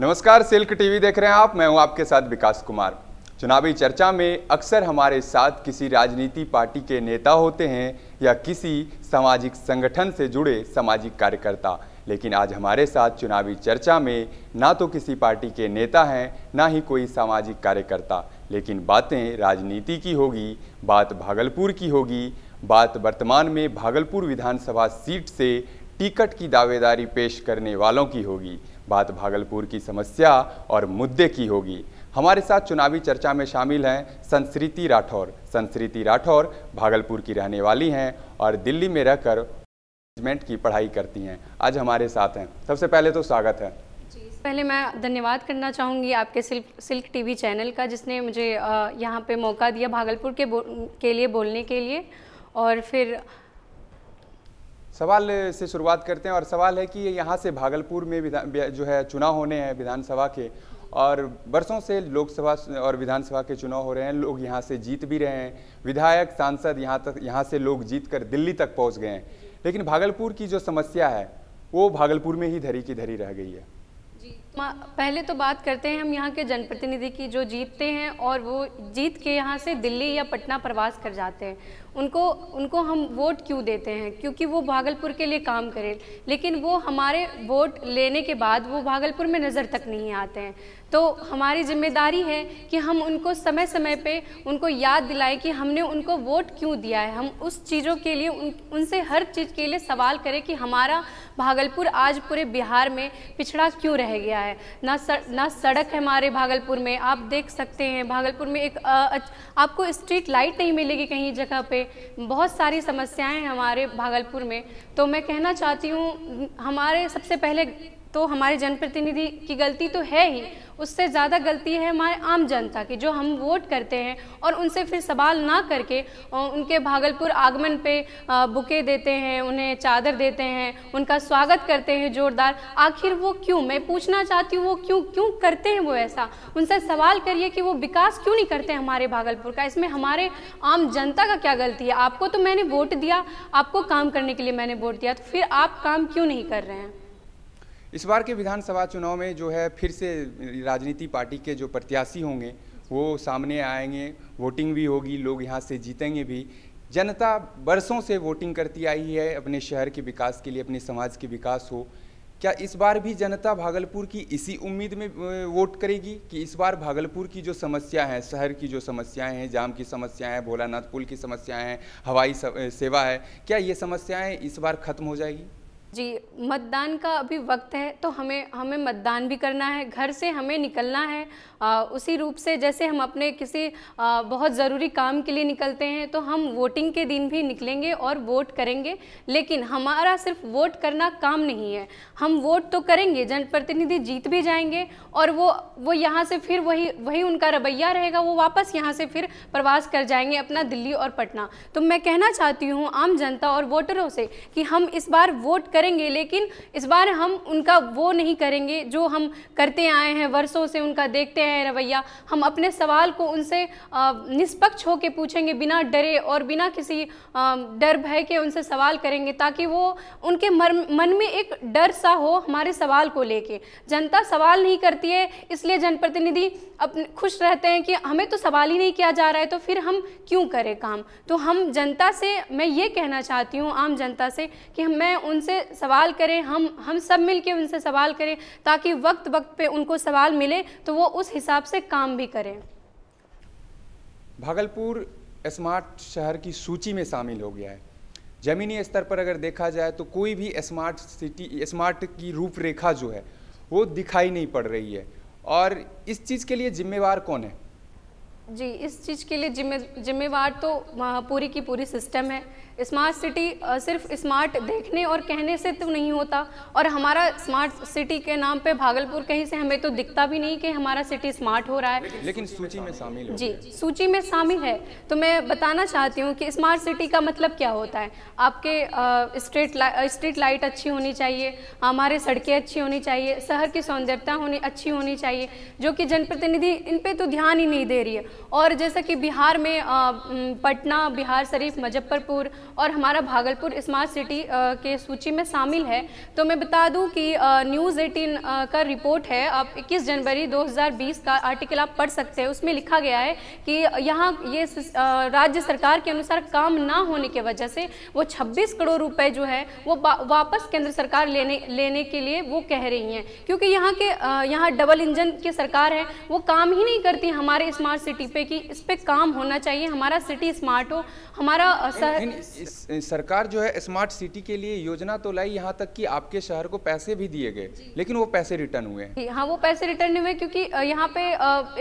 नमस्कार silk TV देख रहे हैं आप मैं हूं आपके साथ विकास कुमार चुनावी चर्चा में अक्सर हमारे साथ किसी राजनीति पार्टी के नेता होते हैं या किसी सामाजिक संगठन से जुड़े सामाजिक कार्यकर्ता लेकिन आज हमारे साथ चुनावी चर्चा में ना तो किसी पार्टी के नेता हैं ना ही कोई सामाजिक कार्यकर्ता लेकिन बातें राजनीति की होगी बात भागलपुर की होगी बात वर्तमान में भागलपुर विधानसभा सीट से टिकट की दावेदारी पेश करने वालों की होगी बात भागलपुर की समस्या और मुद्दे की होगी हमारे साथ चुनावी चर्चा में शामिल हैं संस्कृति राठौर संस्कृति राठौर भागलपुर की रहने वाली हैं और दिल्ली में रहकर मैनेजमेंट की पढ़ाई करती हैं आज हमारे साथ हैं सबसे पहले तो स्वागत है पहले मैं धन्यवाद करना चाहूँगी आपके सिल्क सिल्क टीवी चैनल का जिसने मुझे यहाँ पे मौका दिया भागलपुर के के लिए बोलने के लिए और फिर सवाल से शुरुआत करते हैं और सवाल है कि यहाँ से भागलपुर में जो है चुनाव होने हैं विधानसभा के और बरसों से लोकसभा और विधानसभा के चुनाव हो रहे हैं लोग यहाँ से जीत भी रहे हैं विधायक सांसद यहाँ तक यहाँ से लोग जीत कर दिल्ली तक पहुँच गए हैं लेकिन भागलपुर की जो समस्या है वो भागलपुर में ही धरी की धरी रह गई है पहले तो बात करते हैं हम यहाँ के जनप्रतिनिधि की जो जीतते हैं और वो जीत के यहाँ से दिल्ली या पटना प्रवास कर जाते हैं उनको उनको हम वोट क्यों देते हैं क्योंकि वो भागलपुर के लिए काम करें लेकिन वो हमारे वोट लेने के बाद वो भागलपुर में नज़र तक नहीं आते हैं तो हमारी जिम्मेदारी है कि हम उनको समय समय पे उनको याद दिलाएं कि हमने उनको वोट क्यों दिया है हम उस चीज़ों के लिए उन उनसे हर चीज़ के लिए सवाल करें कि हमारा भागलपुर आज पूरे बिहार में पिछड़ा क्यों रह गया है ना सड़, ना सड़क है हमारे भागलपुर में आप देख सकते हैं भागलपुर में एक आ, आपको स्ट्रीट लाइट नहीं मिलेगी कहीं जगह पे बहुत सारी समस्याएं हैं हमारे भागलपुर में तो मैं कहना चाहती हूँ हमारे सबसे पहले तो हमारे जनप्रतिनिधि की गलती तो है ही उससे ज़्यादा गलती है हमारे आम जनता की जो हम वोट करते हैं और उनसे फिर सवाल ना करके उनके भागलपुर आगमन पे बुके देते हैं उन्हें चादर देते हैं उनका स्वागत करते हैं जोरदार आखिर वो क्यों मैं पूछना चाहती हूँ वो क्यों क्यों करते हैं वो ऐसा उनसे सवाल करिए कि वो विकास क्यों नहीं करते हमारे भागलपुर का इसमें हमारे आम जनता का क्या गलती है आपको तो मैंने वोट दिया आपको काम करने के लिए मैंने वोट दिया तो फिर आप काम क्यों नहीं कर रहे हैं इस बार के विधानसभा चुनाव में जो है फिर से राजनीति पार्टी के जो प्रत्याशी होंगे वो सामने आएंगे वोटिंग भी होगी लोग यहाँ से जीतेंगे भी जनता बरसों से वोटिंग करती आई है अपने शहर के विकास के लिए अपने समाज के विकास हो क्या इस बार भी जनता भागलपुर की इसी उम्मीद में वोट करेगी कि इस बार भागलपुर की जो समस्या है शहर की जो समस्याएं हैं जाम की समस्याएं हैं भोलानाथ पुल की समस्याएं हैं हवाई सेवा है क्या ये समस्याएं इस बार खत्म हो जाएगी जी मतदान का अभी वक्त है तो हमें हमें मतदान भी करना है घर से हमें निकलना है आ, उसी रूप से जैसे हम अपने किसी आ, बहुत ज़रूरी काम के लिए निकलते हैं तो हम वोटिंग के दिन भी निकलेंगे और वोट करेंगे लेकिन हमारा सिर्फ वोट करना काम नहीं है हम वोट तो करेंगे जनप्रतिनिधि जीत भी जाएंगे और वो वो यहाँ से फिर वही वही उनका रवैया रहेगा वो वापस यहाँ से फिर प्रवास कर जाएंगे अपना दिल्ली और पटना तो मैं कहना चाहती हूँ आम जनता और वोटरों से कि हम इस बार वोट करें करेंगे लेकिन इस बार हम उनका वो नहीं करेंगे जो हम करते आए हैं वर्षों से उनका देखते हैं रवैया हम अपने सवाल को उनसे निष्पक्ष होकर पूछेंगे बिना डरे और बिना किसी डर भय के उनसे सवाल करेंगे ताकि वो उनके मन में एक डर सा हो हमारे सवाल को लेके जनता सवाल नहीं करती है इसलिए जनप्रतिनिधि अपने खुश रहते हैं कि हमें तो सवाल ही नहीं किया जा रहा है तो फिर हम क्यों करें काम तो हम जनता से मैं ये कहना चाहती हूँ आम जनता से कि मैं उनसे सवाल करें हम हम सब मिलके उनसे सवाल करें ताकि वक्त वक्त पे उनको सवाल मिले तो वो उस हिसाब से काम भी करें भागलपुर स्मार्ट शहर की सूची में शामिल हो गया है ज़मीनी स्तर पर अगर देखा जाए तो कोई भी स्मार्ट सिटी स्मार्ट की रूपरेखा जो है वो दिखाई नहीं पड़ रही है और इस चीज़ के लिए जिम्मेवार कौन है जी इस चीज़ के लिए जिम्मे जिम्मेवार तो पूरी की पूरी सिस्टम है स्मार्ट सिटी सिर्फ स्मार्ट देखने और कहने से तो नहीं होता और हमारा स्मार्ट सिटी के नाम पे भागलपुर कहीं से हमें तो दिखता भी नहीं कि हमारा सिटी स्मार्ट हो रहा है लेकिन सूची में शामिल जी सूची में शामिल है तो मैं बताना चाहती हूँ कि स्मार्ट सिटी का मतलब क्या होता है आपके स्ट्रीट ला, स्ट्रीट लाइट अच्छी होनी चाहिए हमारे सड़कें अच्छी होनी चाहिए शहर की सौंदर्यता होनी अच्छी होनी चाहिए जो कि जनप्रतिनिधि इन पर तो ध्यान ही नहीं दे रही है और जैसा कि बिहार में पटना बिहार शरीफ मुजफ्फरपुर और हमारा भागलपुर स्मार्ट सिटी के सूची में शामिल है तो मैं बता दूं कि न्यूज़ एटीन का रिपोर्ट है आप 21 जनवरी 2020 का आर्टिकल आप पढ़ सकते हैं उसमें लिखा गया है कि यहाँ ये राज्य सरकार के अनुसार काम ना होने की वजह से वो छब्बीस करोड़ रुपए जो है वो वापस केंद्र सरकार लेने लेने के लिए वो कह रही हैं क्योंकि यहाँ के यहाँ डबल इंजन की सरकार है वो काम ही नहीं करती हमारे स्मार्ट सिटी पे कि इस पर काम होना चाहिए हमारा सिटी स्मार्ट हो हमारा शहर सरकार जो है स्मार्ट सिटी के लिए योजना तो लाई यहाँ तक कि आपके शहर को पैसे भी दिए गए लेकिन वो पैसे रिटर्न हुए हाँ वो पैसे रिटर्न नहीं हुए क्योंकि यहाँ पे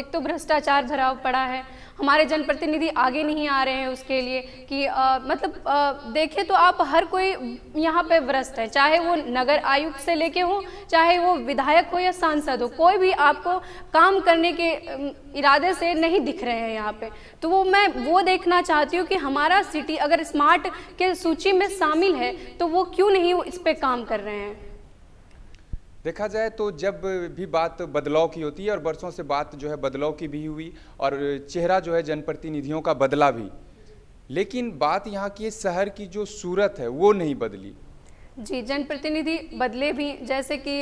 एक तो भ्रष्टाचार भरा पड़ा है हमारे जनप्रतिनिधि आगे नहीं आ रहे हैं उसके लिए कि आ, मतलब आ, देखे तो आप हर कोई यहाँ पे भ्रष्ट है चाहे वो नगर आयुक्त से लेके हो चाहे वो विधायक हो या सांसद हो कोई भी आपको काम करने के इरादे से नहीं दिख रहे हैं यहाँ पे तो वो मैं वो देखना चाहती हूँ कि हमारा सिटी अगर स्मार्ट के सूची में शामिल है तो वो क्यों नहीं इस पर काम कर रहे हैं देखा जाए तो जब भी बात बदलाव की होती है और बरसों से बात जो है बदलाव की भी हुई और चेहरा जो है जनप्रतिनिधियों का बदला भी लेकिन बात यहाँ की शहर की जो सूरत है वो नहीं बदली जी जनप्रतिनिधि बदले भी जैसे कि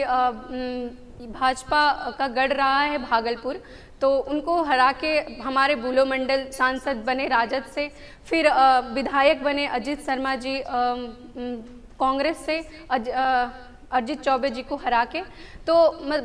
भाजपा का गढ़ रहा है भागलपुर तो उनको हरा के हमारे बूलो मंडल सांसद बने राजद से फिर विधायक बने अजीत शर्मा जी कांग्रेस से अज, आ, अरिजीत चौबे जी को हरा के तो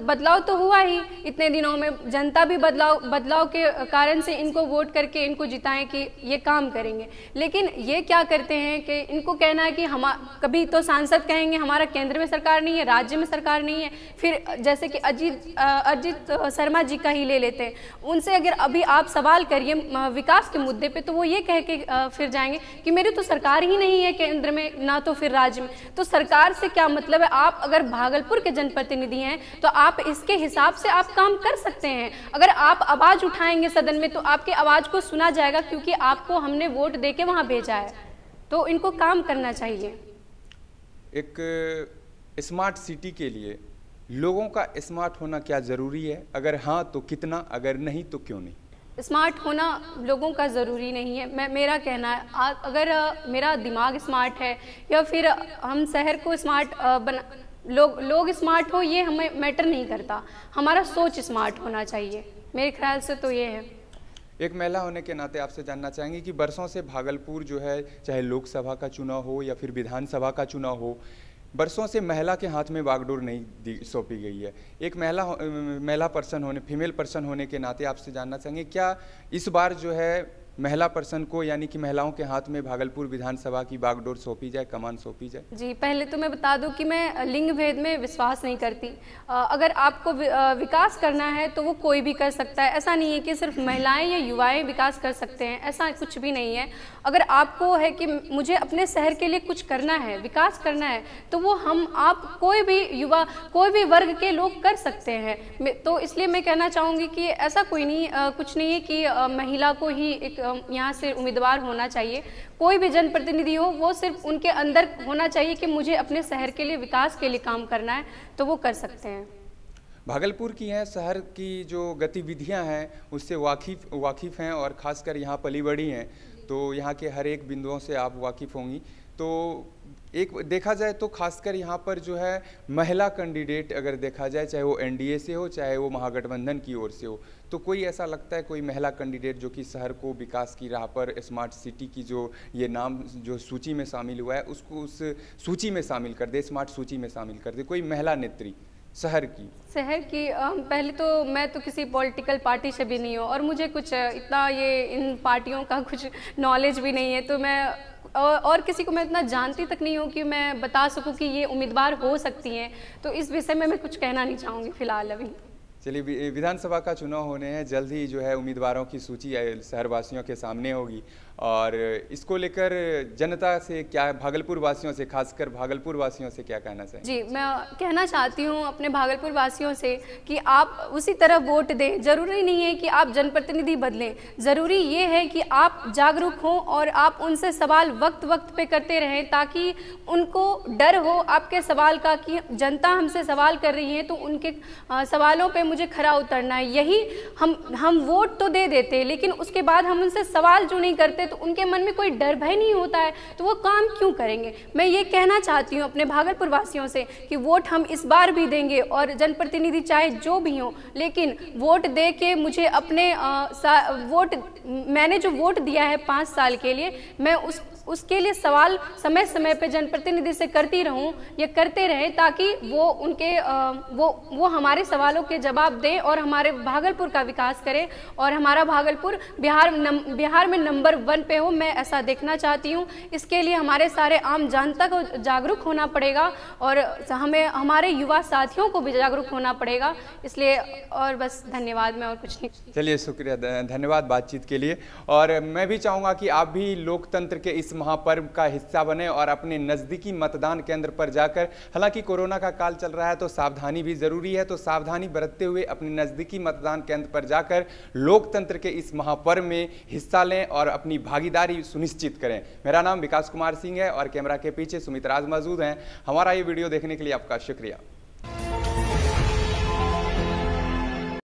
बदलाव तो हुआ ही इतने दिनों में जनता भी बदलाव बदलाव के कारण से इनको वोट करके इनको जिताएं कि ये काम करेंगे लेकिन ये क्या करते हैं कि इनको कहना है कि हम कभी तो सांसद कहेंगे हमारा केंद्र में सरकार नहीं है राज्य में सरकार नहीं है फिर जैसे कि अजीत अजीत शर्मा जी का ही ले लेते हैं उनसे अगर अभी आप सवाल करिए विकास के मुद्दे पर तो वो ये कह के फिर जाएंगे कि मेरी तो सरकार ही नहीं है केंद्र में ना तो फिर राज्य में तो सरकार से क्या मतलब है आप अगर भागलपुर के जनप्रतिनिधि हैं तो आप इसके हिसाब से आप काम कर सकते हैं अगर आप आवाज़ उठाएंगे सदन में तो आपके आवाज़ को सुना जाएगा क्योंकि आपको हमने वोट दे के वहां भेजा है तो इनको काम करना चाहिए एक स्मार्ट सिटी के लिए लोगों का स्मार्ट होना क्या ज़रूरी है अगर हाँ तो कितना अगर नहीं तो क्यों नहीं स्मार्ट होना लोगों का ज़रूरी नहीं है मैं मेरा कहना है अगर मेरा दिमाग स्मार्ट है या फिर हम शहर को स्मार्ट बना लोग लोग स्मार्ट हो ये हमें मैटर नहीं करता हमारा सोच स्मार्ट होना चाहिए मेरे ख्याल से तो ये है एक महिला होने के नाते आपसे जानना चाहेंगे कि बरसों से भागलपुर जो है चाहे लोकसभा का चुनाव हो या फिर विधानसभा का चुनाव हो बरसों से महिला के हाथ में बागडोर नहीं दी सौंपी गई है एक महिला महिला पर्सन होने फीमेल पर्सन होने के नाते आपसे जानना चाहेंगे क्या इस बार जो है महिला पर्सन को यानी कि महिलाओं के हाथ में भागलपुर विधानसभा की बागडोर सौंपी जाए कमान सौंपी जाए जी पहले तो मैं बता दूं कि मैं लिंग भेद में विश्वास नहीं करती अगर आपको विकास करना है तो वो कोई भी कर सकता है ऐसा नहीं है कि सिर्फ महिलाएं या युवाएं विकास कर सकते हैं ऐसा कुछ भी नहीं है अगर आपको है कि मुझे अपने शहर के लिए कुछ करना है विकास करना है तो वो हम आप कोई भी युवा कोई भी वर्ग के लोग कर सकते हैं तो इसलिए मैं कहना चाहूँगी कि ऐसा कोई नहीं कुछ नहीं है कि महिला को ही एक यहाँ से उम्मीदवार होना चाहिए कोई भी जनप्रतिनिधि हो वो सिर्फ उनके अंदर होना चाहिए कि मुझे अपने शहर के लिए विकास के लिए काम करना है तो वो कर सकते हैं भागलपुर की हैं शहर की जो गतिविधियां हैं उससे वाकिफ वाकिफ़ हैं और ख़ासकर यहाँ पलीबड़ी हैं तो यहाँ के हर एक बिंदुओं से आप वाकिफ़ होंगी तो एक देखा जाए तो खासकर यहाँ पर जो है महिला कैंडिडेट अगर देखा जाए चाहे वो एनडीए से हो चाहे वो महागठबंधन की ओर से हो तो कोई ऐसा लगता है कोई महिला कैंडिडेट जो कि शहर को विकास की राह पर स्मार्ट सिटी की जो ये नाम जो सूची में शामिल हुआ है उसको उस सूची में शामिल कर दे स्मार्ट सूची में शामिल कर दे कोई महिला नेत्री शहर की शहर की पहले तो मैं तो किसी पॉलिटिकल पार्टी से भी नहीं हूँ और मुझे कुछ इतना ये इन पार्टियों का कुछ नॉलेज भी नहीं है तो मैं और किसी को मैं इतना जानती तक नहीं हूँ कि मैं बता सकूँ कि ये उम्मीदवार हो सकती हैं तो इस विषय में मैं कुछ कहना नहीं चाहूँगी फ़िलहाल अभी चलिए विधानसभा का चुनाव होने हैं जल्द ही जो है उम्मीदवारों की सूची शहरवासियों के सामने होगी और इसको लेकर जनता से क्या भागलपुर वासियों से खासकर भागलपुर वासियों से क्या कहना चाहिए जी मैं कहना चाहती हूँ अपने भागलपुर वासियों से कि आप उसी तरह वोट दें ज़रूरी नहीं है कि आप जनप्रतिनिधि बदलें ज़रूरी ये है कि आप जागरूक हों और आप उनसे सवाल वक्त वक्त पे करते रहें ताकि उनको डर हो आपके सवाल का कि जनता हमसे सवाल कर रही है तो उनके सवालों पर मुझे खरा उतरना है यही हम हम वोट तो दे देते लेकिन उसके बाद हम उनसे सवाल जो नहीं करते तो उनके मन में कोई डर भय नहीं होता है तो वो काम क्यों करेंगे मैं ये कहना चाहती हूँ अपने भागलपुर वासियों से कि वोट हम इस बार भी देंगे और जनप्रतिनिधि चाहे जो भी हों लेकिन वोट दे के मुझे अपने आ, वोट मैंने जो वोट दिया है पाँच साल के लिए मैं उस उसके लिए सवाल समय समय पर जनप्रतिनिधि से करती रहूं या करते रहें ताकि वो उनके वो वो हमारे सवालों के जवाब दें और हमारे भागलपुर का विकास करें और हमारा भागलपुर बिहार नम, बिहार में नंबर वन पे हो मैं ऐसा देखना चाहती हूँ इसके लिए हमारे सारे आम जनता को जागरूक होना पड़ेगा और हमें हमारे युवा साथियों को भी जागरूक होना पड़ेगा इसलिए और बस धन्यवाद मैं और कुछ नहीं चलिए शुक्रिया धन्यवाद बातचीत के लिए और मैं भी चाहूँगा कि आप भी लोकतंत्र के इस महापर्व का हिस्सा बने और अपने नज़दीकी मतदान केंद्र पर जाकर हालांकि कोरोना का काल चल रहा है तो सावधानी भी ज़रूरी है तो सावधानी बरतते हुए अपने नज़दीकी मतदान केंद्र पर जाकर लोकतंत्र के इस महापर्व में हिस्सा लें और अपनी भागीदारी सुनिश्चित करें मेरा नाम विकास कुमार सिंह है और कैमरा के पीछे सुमित राज मौजूद हैं हमारा ये वीडियो देखने के लिए आपका शुक्रिया